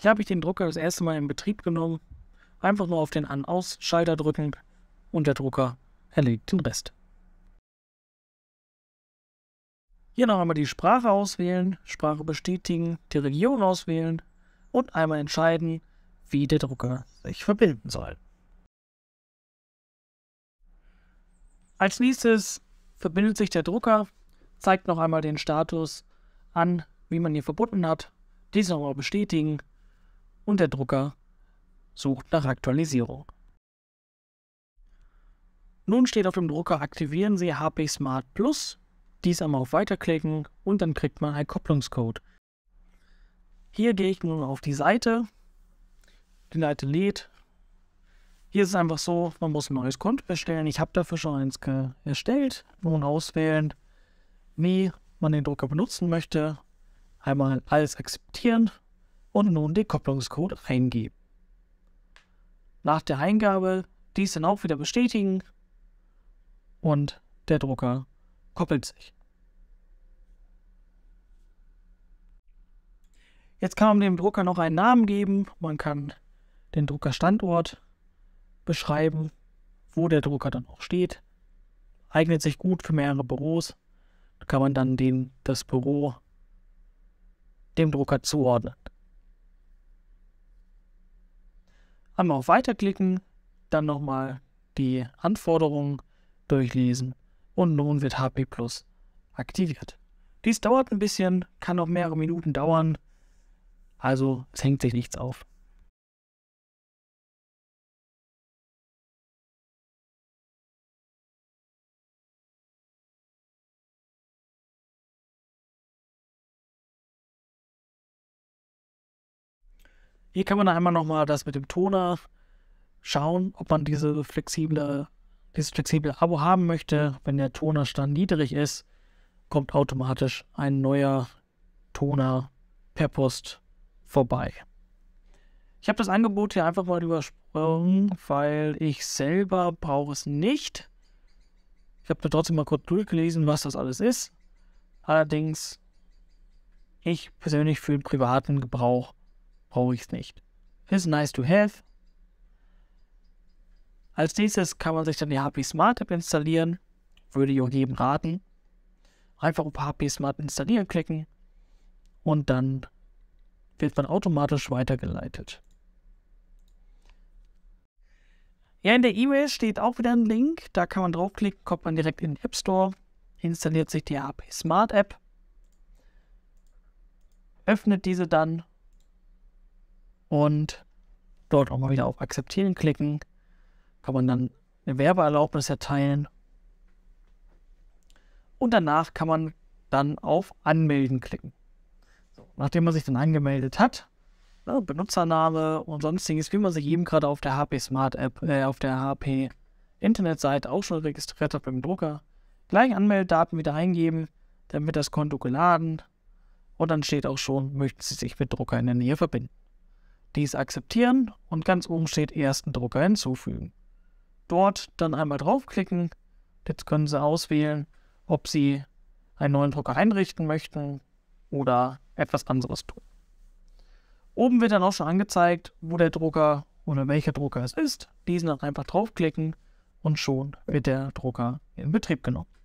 Hier habe ich den Drucker das erste Mal in Betrieb genommen. Einfach nur auf den An-Aus-Schalter drücken und der Drucker erledigt den Rest. Hier noch einmal die Sprache auswählen, Sprache bestätigen, die Region auswählen und einmal entscheiden, wie der Drucker sich verbinden soll. Als nächstes verbindet sich der Drucker, zeigt noch einmal den Status an, wie man ihn verbunden hat, dies nochmal bestätigen und der Drucker sucht nach Aktualisierung. Nun steht auf dem Drucker aktivieren Sie HP Smart Plus, dies einmal auf Weiterklicken und dann kriegt man einen Kopplungscode. Hier gehe ich nun auf die Seite, die Seite lädt. Hier ist es einfach so, man muss ein neues Konto erstellen. Ich habe dafür schon eins erstellt. Nun auswählen, wie man den Drucker benutzen möchte. Einmal alles akzeptieren und nun den Kopplungscode eingeben. Nach der Eingabe dies dann auch wieder bestätigen und der Drucker koppelt sich. Jetzt kann man dem Drucker noch einen Namen geben. Man kann den Druckerstandort beschreiben, wo der Drucker dann auch steht. Eignet sich gut für mehrere Büros. Da kann man dann den, das Büro dem Drucker zuordnen. Einmal auf Weiterklicken, dann nochmal die Anforderungen durchlesen und nun wird HP Plus aktiviert. Dies dauert ein bisschen, kann auch mehrere Minuten dauern, also es hängt sich nichts auf. Hier kann man einmal nochmal das mit dem Toner schauen, ob man diese flexible, dieses flexible Abo haben möchte. Wenn der Tonerstand niedrig ist, kommt automatisch ein neuer Toner per Post vorbei. Ich habe das Angebot hier einfach mal übersprungen, weil ich selber brauche es nicht. Ich habe da trotzdem mal kurz durchgelesen, was das alles ist. Allerdings, ich persönlich für den privaten Gebrauch brauche ich es nicht. Ist nice to have. Als nächstes kann man sich dann die HP Smart App installieren. Würde ich auch jedem raten. Einfach auf HP Smart installieren klicken und dann wird man automatisch weitergeleitet. Ja, in der E-Mail steht auch wieder ein Link. Da kann man draufklicken, kommt man direkt in den App Store, installiert sich die HP Smart App, öffnet diese dann und dort auch mal wieder auf Akzeptieren klicken. Kann man dann eine Werbeerlaubnis erteilen. Und danach kann man dann auf Anmelden klicken. So, nachdem man sich dann angemeldet hat, ne, Benutzername und sonstiges, wie man sich eben gerade auf der HP Smart App, äh, auf der HP Internetseite auch schon registriert hat beim Drucker, gleich Anmeldedaten wieder eingeben, dann wird das Konto geladen und dann steht auch schon, möchten Sie sich mit Drucker in der Nähe verbinden. Dies akzeptieren und ganz oben steht ersten Drucker hinzufügen. Dort dann einmal draufklicken. Jetzt können Sie auswählen, ob Sie einen neuen Drucker einrichten möchten oder etwas anderes tun. Oben wird dann auch schon angezeigt, wo der Drucker oder welcher Drucker es ist. Diesen dann einfach draufklicken und schon wird der Drucker in Betrieb genommen.